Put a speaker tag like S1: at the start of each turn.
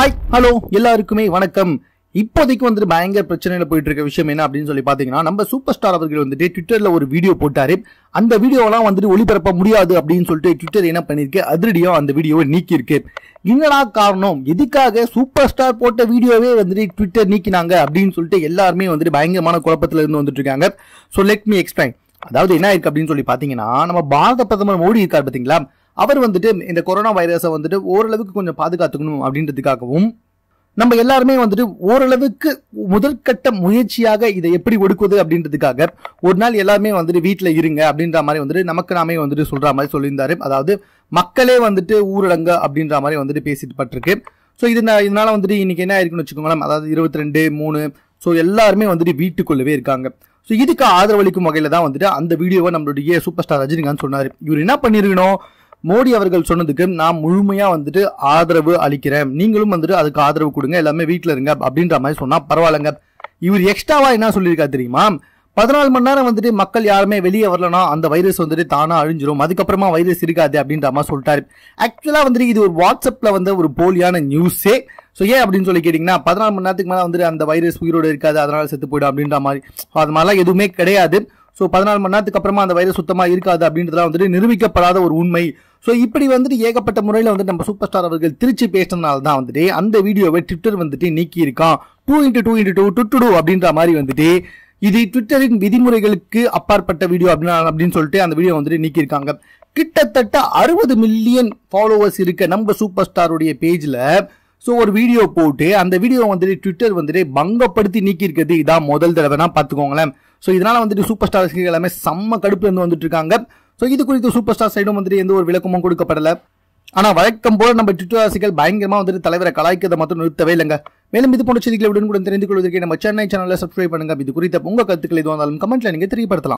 S1: hi hello எல்லாருக்குமே வணக்கம் இப்போதைக்கு வந்துட்டு பயங்கர பிரச்சனையில் போயிட்டு இருக்க விஷயம் என்ன அப்படின்னு சொல்லி பாத்தீங்கன்னா நம்ம சூப்பர் ஸ்டார் அவர்கள் வந்துட்டு ட்விட்டர்ல ஒரு வீடியோ போட்டாரு அந்த வீடியோலாம் வந்துட்டு ஒளிபரப்ப முடியாது அப்படின்னு சொல்லிட்டு ட்விட்டர் என்ன பண்ணிருக்கு அதிரடியா அந்த வீடியோவை நீக்கியிருக்கு என்னடா காரணம் எதுக்காக சூப்பர் ஸ்டார் போட்ட வீடியோவே வந்துட்டு ட்விட்டர் நீக்கினாங்க அப்படின்னு சொல்லிட்டு எல்லாருமே வந்துட்டு பயங்கரமான குழப்பத்துல இருந்து வந்துட்டு இருக்காங்க ஸோ லெட் மீ எக்ஸ்பிளைன் அதாவது என்ன இருக்கு அப்படின்னு சொல்லி பாத்தீங்கன்னா நம்ம பாரத பிரதமர் மோடி இருக்கார் பாத்தீங்களா அவர் வந்துட்டு இந்த கொரோனா வைரஸை வந்துட்டு ஓரளவுக்கு கொஞ்சம் பாதுகாத்துக்கணும் அப்படின்றதுக்காகவும் நம்ம எல்லாருமே வந்துட்டு ஓரளவுக்கு முதற்கட்ட முயற்சியாக இதை எப்படி ஒடுக்குவது அப்படின்றதுக்காக ஒரு நாள் எல்லாருமே வந்துட்டு வீட்டில் இருங்க அப்படின்ற மாதிரி வந்துட்டு நமக்கு நாமே வந்துட்டு சொல்கிற மாதிரி சொல்லியிருந்தாரு அதாவது மக்களே வந்துட்டு ஊரடங்கு அப்படின்ற மாதிரி வந்துட்டு பேசிட்டு பட்டிருக்கு ஸோ இது இதனால வந்துட்டு இன்னைக்கு என்ன ஆயிருக்குன்னு வச்சுக்கோங்களேன் அதாவது இருபத்தி ரெண்டு மூணு ஸோ எல்லாருமே வந்துட்டு வீட்டுக்குள்ளவே இருக்காங்க ஸோ இதுக்கு ஆதரவளிக்கும் வகையில் தான் வந்துட்டு அந்த வீடியோவை நம்மளுடைய சூப்பர் ஸ்டார் ரஜினிகாந்த் சொன்னார் இவர் என்ன பண்ணிருக்கணும் மோடி அவர்கள் சொன்னதுக்கு நான் முழுமையாக வந்துட்டு ஆதரவு அளிக்கிறேன் நீங்களும் வந்துட்டு அதுக்கு ஆதரவு கொடுங்க எல்லாமே வீட்டில் இருங்க அப்படின்ற மாதிரி சொன்னால் பரவாயில்லங்க இவர் எக்ஸ்ட்ராவாக என்ன சொல்லியிருக்கா தெரியுமா பதினாலு மணி நேரம் வந்துட்டு மக்கள் யாருமே வெளியே வரலனா அந்த வைரஸ் வந்துட்டு தானா அழிஞ்சிரும் அதுக்கப்புறமா வைரஸ் இருக்காது அப்படின்ற மாதிரி சொல்லிட்டாரு ஆக்சுவலாக வந்துட்டு இது ஒரு வாட்ஸ்அப்பில் வந்த ஒரு போலியான நியூஸே ஸோ ஏன் அப்படின்னு சொல்லி கேட்டீங்கன்னா பதினாலு மணி நேரத்துக்கு மேலே வந்துட்டு அந்த வைரஸ் உயிரோடு இருக்காது அதனால் செத்து போயிடும் அப்படின்ற மாதிரி அது மாதிரிலாம் எதுவுமே கிடையாது ஸோ பதினாலு மணி நேரத்துக்கு அப்புறமா அந்த வைரஸ் சுத்தமாக இருக்காது அப்படின்றதுலாம் வந்துட்டு நிரூபிக்கப்படாத ஒரு உண்மை ஸோ இப்படி வந்துட்டு ஏகப்பட்ட முறையில் வந்துட்டு நம்ம சூப்பர் ஸ்டார் அவர்கள் திருச்சி பேசினதுனால தான் வந்துட்டு அந்த வீடியோவை ட்விட்டர் வந்துட்டு நீக்கி இருக்கான் two into two into two டுட்டு டூ அப்படின்ற மாதிரி வந்துட்டு இது ட்விட்டரின் விதிமுறைகளுக்கு அப்பாற்பட்ட வீடியோ அப்படின்னு அப்படின்னு சொல்லிட்டு அந்த வீடியோ வந்துட்டு நீக்கியிருக்காங்க கிட்டத்தட்ட அறுபது மில்லியன் ஃபாலோவர்ஸ் இருக்க நம்ம சூப்பர் ஸ்டாருடைய பேஜில் ஸோ ஒரு வீடியோ போட்டு அந்த வீடியோ வந்துட்டு ட்விட்டர் வந்துட்டு பங்கப்படுத்தி நீக்கியிருக்கிறது இதான் முதல் தடவைனா பார்த்துக்கோங்களேன் ஸோ இதனால் வந்துட்டு சூப்பர் ஸ்டார்ஸ் எல்லாமே செம்ம கடுப்பு இருந்து வந்துட்டு இருக்காங்க ஸோ இது குறித்து சூப்பர் ஸ்டார் சைடும் வந்துட்டு எந்த ஒரு விளக்கமும் கொடுக்கப்படல ஆனால் வழக்கம் போல நம்ம ட்விட்டர் ஆசிகள் பயங்கரமாக வந்துட்டு தலைவரை கலாய்க்கிறத மட்டும் நிறுத்தவே இல்லைங்க மேலும் இது போன்ற செய்திகளை உடனுக்குடன் தெரிந்து கொள்வதற்கு நம்ம சென்னை சேனலில் சப்ஸ்கிரைப் பண்ணுங்க இது குறித்த உங்கள் கருத்துக்கள் எதுவாக இருந்தாலும் கமெண்ட்ல நீங்கள் தெரியப்படுத்தலாம்